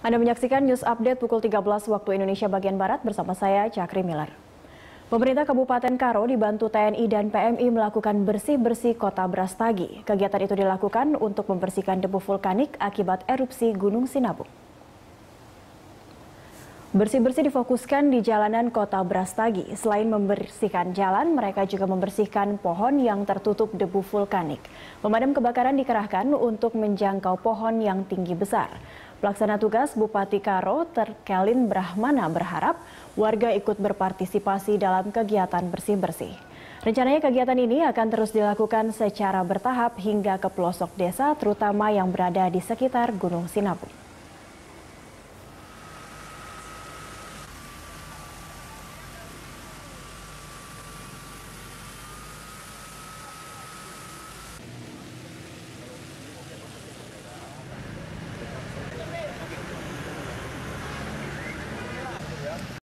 Anda menyaksikan news update pukul 13 waktu Indonesia bagian Barat bersama saya, Cakri Miller. Pemerintah Kabupaten Karo dibantu TNI dan PMI melakukan bersih-bersih kota Brastagi. Kegiatan itu dilakukan untuk membersihkan debu vulkanik akibat erupsi Gunung Sinabung. Bersih-bersih difokuskan di jalanan kota Brastagi. Selain membersihkan jalan, mereka juga membersihkan pohon yang tertutup debu vulkanik. Pemadam kebakaran dikerahkan untuk menjangkau pohon yang tinggi besar. Pelaksana tugas Bupati Karo Terkelin Brahmana berharap warga ikut berpartisipasi dalam kegiatan bersih-bersih. Rencananya kegiatan ini akan terus dilakukan secara bertahap hingga ke pelosok desa terutama yang berada di sekitar Gunung Sinabung.